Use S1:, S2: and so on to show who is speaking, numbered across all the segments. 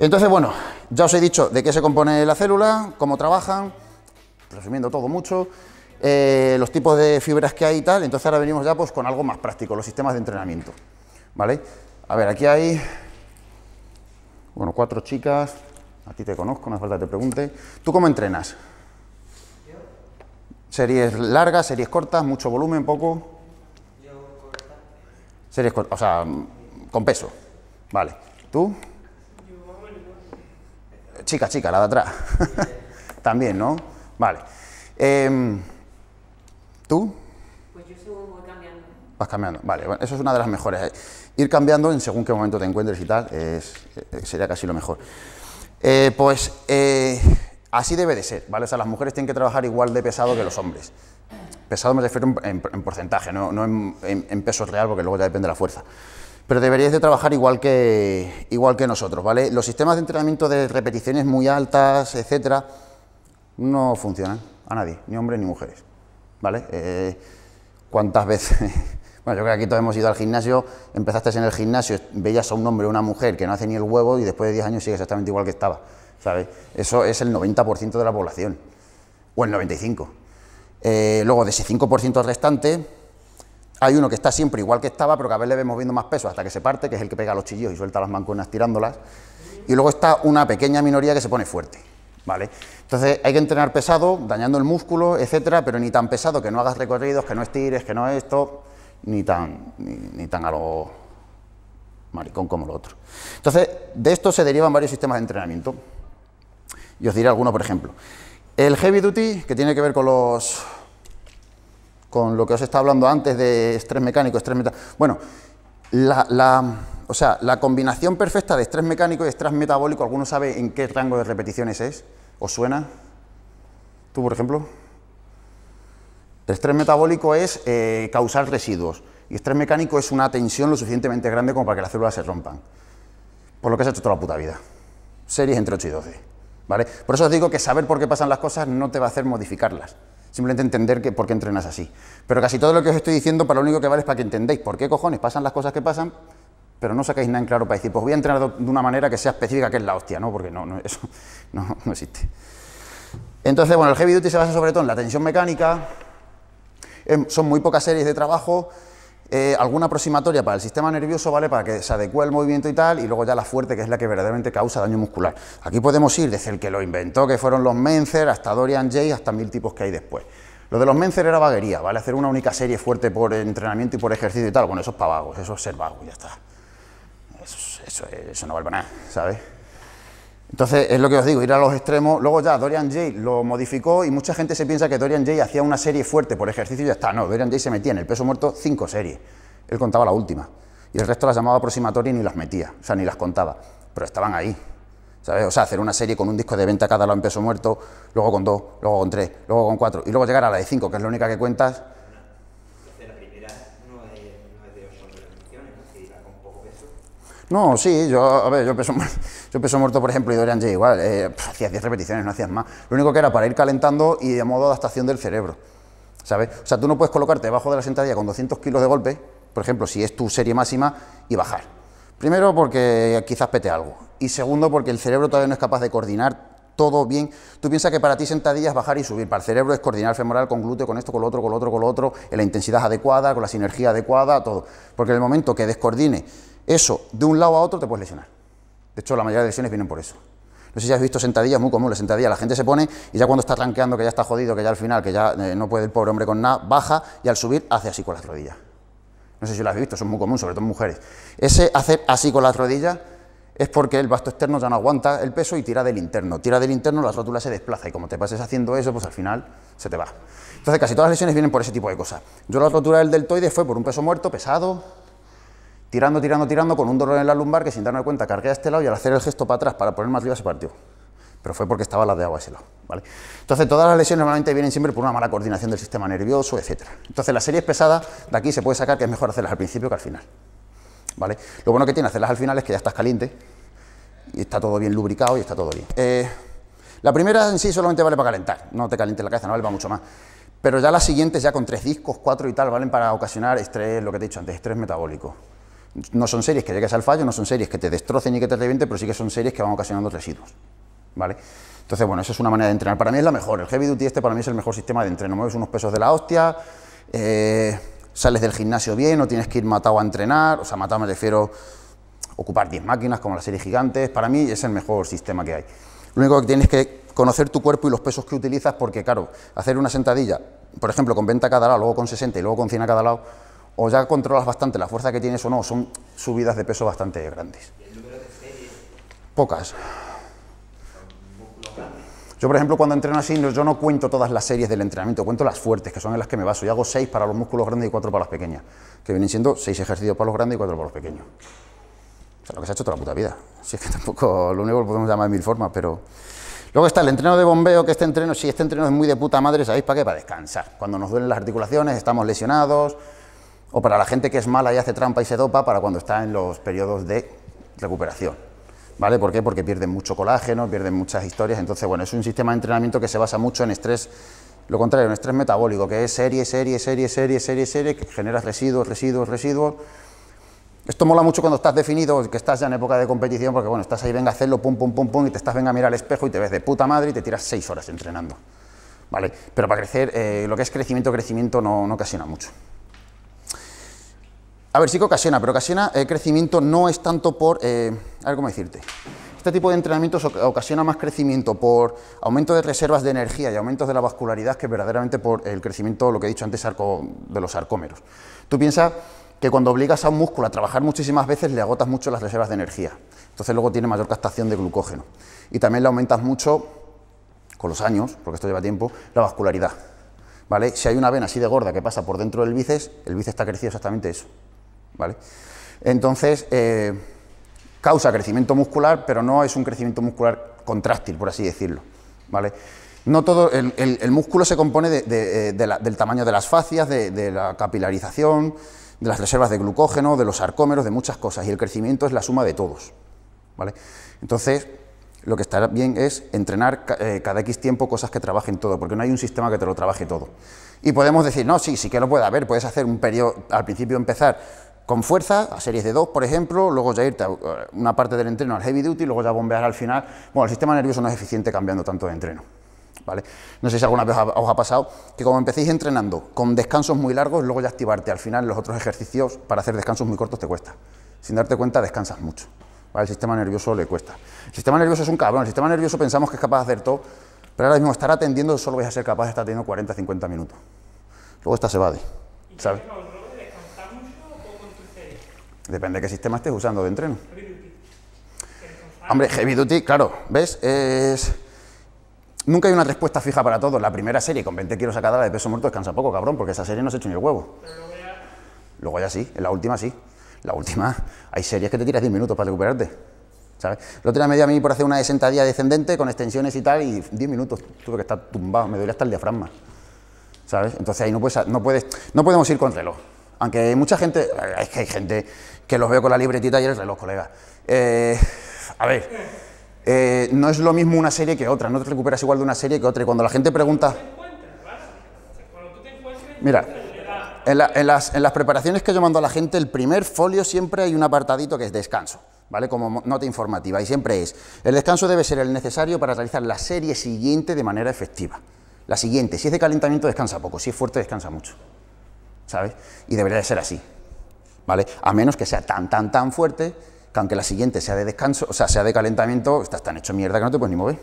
S1: Entonces, bueno, ya os he dicho de qué se compone la célula, cómo trabajan, resumiendo todo mucho, eh, los tipos de fibras que hay y tal. Entonces ahora venimos ya pues, con algo más práctico, los sistemas de entrenamiento. ¿Vale? A ver, aquí hay, bueno, cuatro chicas, a ti te conozco, no hace falta que te pregunte. ¿Tú cómo entrenas? Series largas, series cortas, mucho volumen, poco. Series cortas, o sea, con peso. Vale. ¿Tú? Chica, chica, la de atrás. También, ¿no? Vale. Em, ¿Tú? Pues yo cambiando. Vas cambiando, vale. eso es una de las mejores. Eh. Ir cambiando en según qué momento te encuentres y tal, es, eh, sería casi lo mejor. Eh, pues así debe de ser, ¿vale? O sea, las mujeres tienen que trabajar igual de pesado que los hombres. Pesado me refiero en, porcentaje, no, en, en, peso real, porque luego ya depende de la fuerza pero deberíais de trabajar igual que, igual que nosotros, ¿vale? Los sistemas de entrenamiento de repeticiones muy altas, etcétera, no funcionan a nadie, ni hombres ni mujeres, ¿vale? Eh, ¿Cuántas veces? bueno, yo creo que aquí todos hemos ido al gimnasio, empezaste en el gimnasio, veías a un hombre o una mujer que no hace ni el huevo y después de 10 años sigue exactamente igual que estaba, ¿sabes? Eso es el 90% de la población, o el 95%. Eh, luego, de ese 5% restante, hay uno que está siempre igual que estaba, pero que a veces le vemos viendo más peso hasta que se parte, que es el que pega los chillos y suelta las mancuernas tirándolas. Y luego está una pequeña minoría que se pone fuerte. ¿Vale? Entonces hay que entrenar pesado, dañando el músculo, etcétera, pero ni tan pesado que no hagas recorridos, que no estires, que no esto, ni tan, ni, tan a lo maricón como lo otro. Entonces, de esto se derivan varios sistemas de entrenamiento. Y os diré alguno, por ejemplo. El heavy duty, que tiene que ver con los con lo que os estaba hablando antes de estrés mecánico, estrés metabólico. Bueno, la, sea, la combinación perfecta de estrés mecánico y estrés metabólico, ¿alguno sabe en qué rango de repeticiones es? ¿Os suena? ¿Tú, por ejemplo? El estrés metabólico es eh, causar residuos y estrés mecánico es una tensión lo suficientemente grande como para que las células se rompan. Por lo que se hecho toda la puta vida. Series entre 8 y 12. ¿vale? Por eso os digo que saber por qué pasan las cosas no te va a hacer modificarlas. Simplemente entender que, por qué entrenas así. Pero casi todo lo que os estoy diciendo para lo único que vale es para que entendáis por qué cojones pasan las cosas que pasan, pero no sacáis nada en claro para decir, pues voy a entrenar de una manera que sea específica, que es la hostia, ¿no? Porque no, no eso no, existe. Entonces, bueno, el heavy duty se basa sobre todo en la tensión mecánica, em, son muy pocas series de trabajo, eh, alguna aproximatoria para el sistema nervioso, ¿vale? Para que se adecue el movimiento y tal, y luego ya la fuerte, que es la que verdaderamente causa daño muscular. Aquí podemos ir desde el que lo inventó, que fueron los Mencer hasta Dorian Jay, hasta mil tipos que hay después. Lo de los Menzer era vaguería, ¿vale? Hacer una única serie fuerte por entrenamiento y por ejercicio y tal. Bueno, eso es para vagos, eso es ser vago, ya está. Eso, eso no vale para nada, ¿sabes? Entonces, es lo que os digo, ir a los extremos. Luego ya Dorian Jay lo modificó y mucha gente se piensa que Dorian Jay hacía una serie fuerte por ejercicio y ya está. No, Dorian Jay se metía en el peso muerto cinco series. Él contaba la última. Y el resto las llamaba aproximatoria y ni las metía, o sea, ni las contaba. Pero estaban ahí. ¿Sabes? O sea, hacer una serie con un disco de venta cada lado en peso muerto, luego con dos, luego con tres, luego con cuatro, y luego llegar a la de cinco, que es la única que cuentas, No, sí, yo, a ver, yo peso, peso muerto, por ejemplo, y Dorian J igual, eh, hacías 10 repeticiones, no hacías más. Lo único que era para ir calentando y de modo adaptación del cerebro, ¿sabes? O sea, tú no puedes colocarte debajo de la sentadilla con 200 kilos de golpe, por ejemplo, si es tu serie máxima, y bajar. Primero porque quizás pete algo, y segundo porque el cerebro todavía no es capaz de coordinar todo bien. Tú piensas que para ti sentadillas bajar y subir, para el cerebro es coordinar femoral con glúteo, con esto, con lo otro, con lo otro, con lo otro, en la intensidad adecuada, con la sinergia adecuada, todo. Porque en el momento que descoordine eso, de un lado a otro, te puedes lesionar. De hecho, la mayoría de lesiones vienen por eso. No sé si has visto sentadillas, muy común la sentadilla. La gente se pone y ya cuando está tranqueando, que ya está jodido, que ya al final, que ya eh, no puede el pobre hombre con nada, baja y al subir hace así con las rodillas. No sé si lo has visto, son muy común, sobre todo en mujeres. Ese hacer así con las rodillas es porque el vasto externo ya no aguanta el peso y tira del interno. Tira del interno, la rótula se desplaza y como te pases haciendo eso, pues al final se te va. Entonces casi todas las lesiones vienen por ese tipo de cosas. Yo la rotura del deltoide fue por un peso muerto, pesado, tirando, tirando, tirando, con un dolor en la lumbar que sin darme cuenta cargué a este lado y al hacer el gesto para atrás para poner más arriba se partió. Pero fue porque estaba la de agua a ese lado. ¿vale? Entonces, todas las lesiones normalmente vienen siempre por una mala coordinación del sistema nervioso, etc. Entonces, las series pesadas, de aquí se puede sacar que es mejor hacerlas al principio que al final. ¿vale? Lo bueno que tiene hacerlas al final es que ya estás caliente y está todo bien lubricado y está todo bien. Eh, la primera en sí solamente vale para calentar, no te calientes la cabeza, no vale para mucho más. Pero ya las siguientes, ya con tres discos, cuatro y tal, valen para ocasionar estrés, lo que te he dicho antes, estrés metabólico. No son series que llegues al fallo, no son series que te destrocen y que te revienten, pero sí que son series que van ocasionando residuos. ¿Vale? Entonces, bueno, eso es una manera de entrenar. Para mí es la mejor. El heavy duty este para mí es el mejor sistema de entrenamiento Mueves unos pesos de la hostia, eh, sales del gimnasio bien, no tienes que ir matado a entrenar. O sea, matado me refiero a ocupar 10 máquinas como las series gigantes. Para mí es el mejor sistema que hay. Lo único que tienes que conocer tu cuerpo y los pesos que utilizas, porque claro, hacer una sentadilla, por ejemplo, con 20 a cada lado, luego con 60 y luego con 100 a cada lado, o ya controlas bastante la fuerza que tienes o no, son subidas de peso bastante grandes. el número de series? Pocas. Yo, por ejemplo, cuando entreno así, yo no cuento todas las series del entrenamiento, cuento las fuertes, que son en las que me baso. Yo hago seis para los músculos grandes y cuatro para las pequeñas, que vienen siendo seis ejercicios para los grandes y cuatro para los pequeños. O sea, lo que se ha hecho toda la puta vida. Si es que tampoco, lo único lo podemos llamar de mil formas, pero... Luego está el entreno de bombeo, que este entreno, si este entreno es muy de puta madre, ¿sabéis para qué? Para descansar. Cuando nos duelen las articulaciones, estamos lesionados, o para la gente que es mala y hace trampa y se dopa para cuando está en los periodos de recuperación. ¿Vale? ¿Por qué? Porque pierden mucho colágeno, pierden muchas historias. Entonces, bueno, es un sistema de entrenamiento que se basa mucho en estrés, lo contrario, en estrés metabólico, que es serie, serie, serie, serie, serie, serie, que generas residuos, residuos, residuos. Esto mola mucho cuando estás definido, que estás ya en época de competición, porque bueno, estás ahí, venga a hacerlo, pum, pum, pum, pum, y te estás, venga a mirar al espejo y te ves de puta madre y te tiras seis horas entrenando. ¿Vale? Pero para crecer, eh, lo que es crecimiento, crecimiento no, no ocasiona mucho. A ver, sí que ocasiona, pero ocasiona el eh, crecimiento no es tanto por... Eh, a ver cómo decirte. Este tipo de entrenamientos ocasiona más crecimiento por aumento de reservas de energía y aumentos de la vascularidad que verdaderamente por el crecimiento, lo que he dicho antes, de los sarcómeros. Tú piensas que cuando obligas a un músculo a trabajar muchísimas veces le agotas mucho las reservas de energía. Entonces luego tiene mayor captación de glucógeno. Y también le aumentas mucho, con los años, porque esto lleva tiempo, la vascularidad. ¿Vale? Si hay una vena así de gorda que pasa por dentro del bíceps, el bíceps está crecido exactamente eso. ¿vale? Entonces, eh, causa crecimiento muscular, pero no es un crecimiento muscular contráctil, por así decirlo, ¿vale? No todo, el, músculo se compone eh, del tamaño de las fascias, de, la capilarización, de las reservas de glucógeno, de los sarcómeros, de muchas cosas, y el crecimiento es la suma de todos, ¿vale? Entonces, lo que está bien es entrenar eh, cada X tiempo cosas que trabajen todo, porque no hay un sistema que te lo trabaje todo. Y podemos decir, no, sí, sí que lo puede haber, puedes hacer un periodo, al principio empezar con fuerza, a series de dos, por ejemplo, luego ya irte a eh, una parte del entreno al heavy duty, luego ya bombear al final. Bueno, el sistema nervioso no es eficiente cambiando tanto de entreno. ¿Vale? No sé si alguna vez os ha pasado que como empecéis entrenando con descansos muy largos, luego ya activarte al final en los otros ejercicios para hacer descansos muy cortos te cuesta. Sin darte cuenta descansas mucho. El sistema nervioso le cuesta. El sistema nervioso es un cabrón. El sistema nervioso pensamos que es capaz de hacer todo, pero ahora mismo estar atendiendo solo vais a ser capaz de estar atendiendo 40-50 minutos. Luego esta se va de, ¿sabes? Depende de qué sistema estés usando de entreno. Hombre, heavy duty, claro, ¿ves? Nunca hay una respuesta fija para todos. La primera serie con 20 kilos a cada de peso muerto descansa poco, cabrón, porque esa serie no se ha hecho ni el huevo. luego, ya... luego sí, en la última sí. La última, hay series que te tiras 10 minutos para recuperarte. ¿Sabes? Lo tenía media a mí por hacer una de sentadilla descendente con extensiones y tal, y 10 minutos tuve que estar tumbado, me dolía hasta el diafragma. ¿Sabes? Entonces ahí no puedes, no no podemos ir con reloj. Aunque hay mucha gente, es que hay gente que los veo con la libretita y eres de los colegas. Eh, a ver, eh, no es lo mismo una serie que otra, no te recuperas igual de una serie que otra. Y cuando la gente pregunta... Mira, en, las, en las preparaciones que yo mando a la gente, el primer folio siempre hay un apartadito que es descanso. ¿vale? Como nota informativa, y siempre es, el descanso debe ser el necesario para realizar la serie siguiente de manera efectiva. La siguiente, si es de calentamiento, descansa poco, si es fuerte, descansa mucho. Y debería de ser así, ¿vale? A menos que sea tan, tan, tan fuerte que aunque la siguiente sea de descanso, o sea, sea de calentamiento, estás tan hecho mierda que no te puedes ni mover.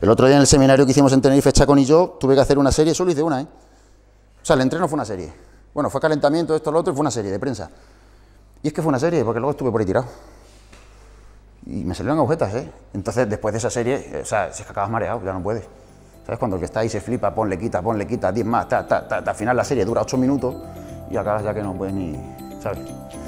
S1: El otro día en el seminario que hicimos en Tenerife, Chacón y yo, tuve que hacer una serie, solo hice una, ¿eh? O sea, el entreno fue una serie. Bueno, fue calentamiento, esto, lo otro, y fue una serie de prensa. Y es que fue una serie, porque luego estuve por ahí tirado. Y me salieron agujetas, ¿eh? Entonces, después de esa serie, eh, o sea, si es que acabas mareado, ya no puedes. ¿Sabes? Cuando el que está ahí se flipa, ponle quita, ponle quita, 10 más, ta, ta, ta, al final la serie dura 8 minutos y acabas ya que no puedes ni, ¿sabes?